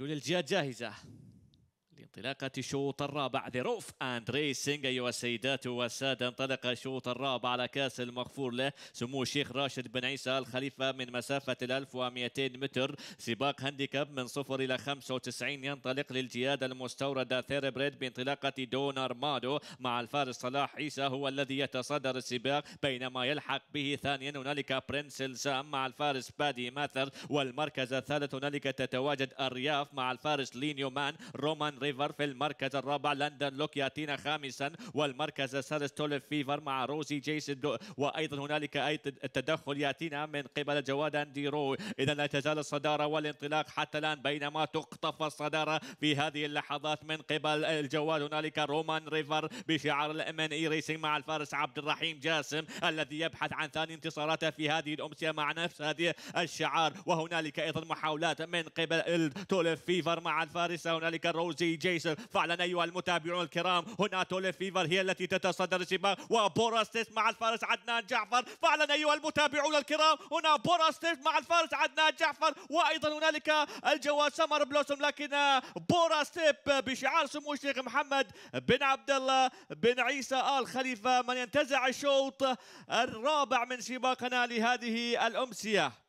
نقول الجهات جاهزه انطلاقة الشوط الرابع ذا روف اند ريسنج ايها السيدات والسادة انطلق الشوط الرابع على كاس المغفور له سمو الشيخ راشد بن عيسى الخليفة من مسافة ال 1200 متر سباق هانديكاب من صفر إلى 95 ينطلق للجيادة المستوردة ثيربريد بانطلاقة دون أرمادو مع الفارس صلاح عيسى هو الذي يتصدر السباق بينما يلحق به ثانيا هنالك برنس الزام مع الفارس بادي ماثر والمركز الثالث هنالك تتواجد الرياف مع الفارس لينيو مان رومان ريفا فيفر في المركز الرابع لندن لوك ياتينا خامسا والمركز السادس تولف فيفر مع روزي جيسن وايضا هنالك اي تدخل ياتينا من قبل جواد انديرو اذا لا تزال الصداره والانطلاق حتى الان بينما تقطف الصداره في هذه اللحظات من قبل الجواد هنالك رومان ريفر بشعار الام ان اي ريسنج مع الفارس عبد الرحيم جاسم الذي يبحث عن ثاني انتصاراته في هذه الامسيه مع نفس هذه الشعار وهنالك ايضا محاولات من قبل تولف فيفر مع الفارس هنالك روزي جي الجيش فعلا أيها المتابعون الكرام هنا توليف فيفر هي التي تتصدر السباق وبوراستيس مع الفارس عدنان جعفر فعلا أيها المتابعون الكرام هنا بوراستيس مع الفارس عدنان جعفر وأيضا هنالك الجواز سمر بلوسم لكن بوراستيب بشعار سمو الشيخ محمد بن عبد الله بن عيسى آل خليفة من ينتزع الشوط الرابع من سباقنا لهذه الأمسية